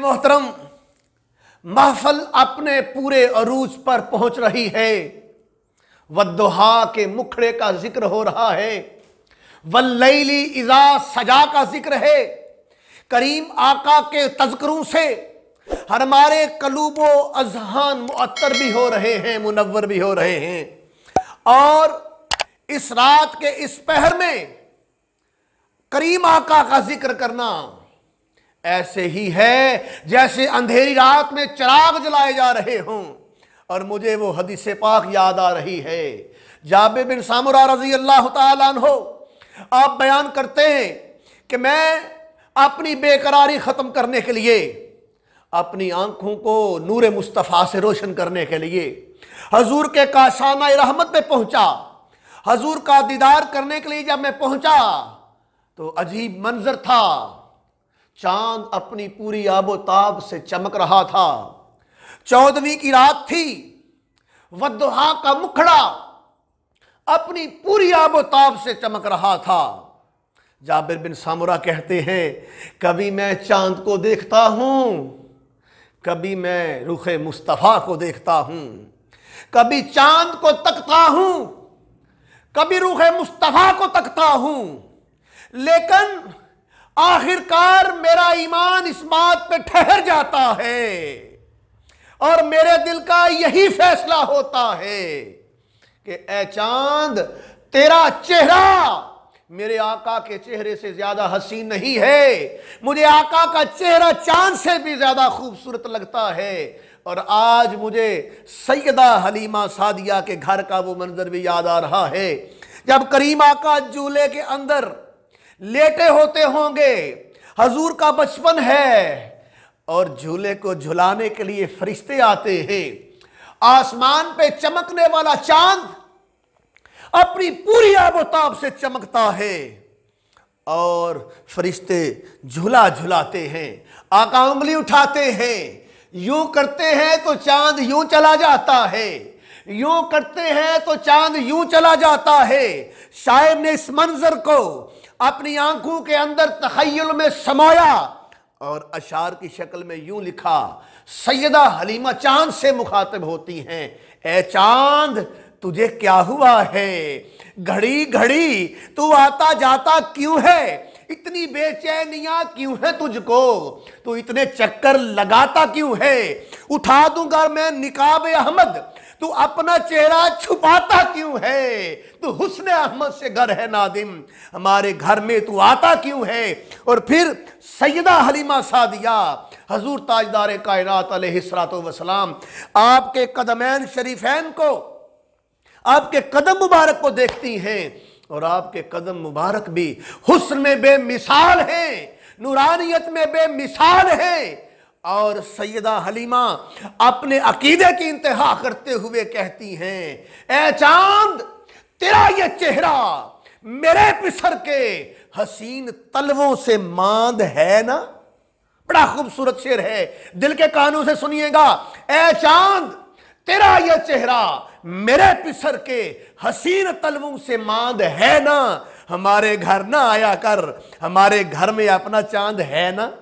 मोहतरम महफल अपने पूरे अरूज पर पहुंच रही है वदोहा के मुखड़े का जिक्र हो रहा है वल्लैली इजा सजा का जिक्र है करीम आका के तस्करों से हमारे कलूबो अजहान मुअत्तर भी हो रहे हैं मुनवर भी हो रहे हैं और इस रात के इस पहर में करीम आका का जिक्र करना ऐसे ही है जैसे अंधेरी रात में चिराग जलाए जा रहे हों और मुझे वो हदीस पाक याद आ रही है जाबे बिन सामुरा रजी अल्लाह तहो आप बयान करते हैं कि मैं अपनी बेकरारी ख़त्म करने के लिए अपनी आंखों को नूर मुस्तफ़ा से रोशन करने के लिए हजूर के काशाना रहमत में पहुंचा हजूर का दीदार करने के लिए जब मैं पहुंचा तो अजीब मंजर था चांद अपनी पूरी आबोताब से चमक रहा था चौदहवीं की रात थी वदहा का मुखड़ा अपनी पूरी आबोताब से चमक रहा था जाबिर बिन सामुरा कहते हैं कभी मैं चांद को देखता हूं कभी मैं रुख मुस्तफ़ा को देखता हूं कभी चांद को तकता हूं कभी रुख मुस्तफ़ा को तकता हूं लेकिन आखिरकार मेरा ईमान इस बात पे ठहर जाता है और मेरे दिल का यही फैसला होता है कि ए चांद तेरा चेहरा मेरे आका के चेहरे से ज्यादा हसीन नहीं है मुझे आका का चेहरा चांद से भी ज्यादा खूबसूरत लगता है और आज मुझे सैदा हलीमा सादिया के घर का वो मंजर भी याद आ रहा है जब करीमा का झूले के अंदर लेटे होते होंगे हजूर का बचपन है और झूले को झुलाने के लिए फरिश्ते आते हैं आसमान पे चमकने वाला चांद अपनी पूरी आबोताब से चमकता है और फरिश्ते झूला झुलाते हैं आका उंगली उठाते हैं यूं करते हैं तो चांद यूं चला जाता है यूं करते हैं तो चांद यूं चला जाता है शायर ने इस मंजर को अपनी आंखों के अंदर तखयल में समाया और अशार की शक्ल में यूं लिखा सैदा हलीमा चांद से मुखातब होती हैं ए चांद तुझे क्या हुआ है घड़ी घड़ी तू आता जाता क्यों है इतनी बेचैनियां क्यों है तुझको तू इतने चक्कर लगाता क्यों है उठा दूंगा मैं निकाब अहमद तू अपना चेहरा छुपाता क्यों है तू हुसन अहमद से घर है नादिम हमारे घर में तू आता क्यों है और फिर सैदा हलीमा सादिया हजूर ताजदार कायनात सलात वसलाम आपके कदमैन शरीफैन को आपके कदम मुबारक को देखती हैं और आपके कदम मुबारक भी हुस्न में बेमिसाल हैं नूरानियत में बेमिसाल हैं और सैदा हलीमा अपने अकीदे की इंतहा करते हुए कहती हैं ए चांद तेरा ये चेहरा मेरे पिसर के हसीन तलवों से मांद है ना बड़ा खूबसूरत शेर है दिल के कानों से सुनिएगा ए चांद तेरा यह चेहरा मेरे पिसर के हसीन तलवों से मांद है ना हमारे घर ना आया कर हमारे घर में अपना चांद है ना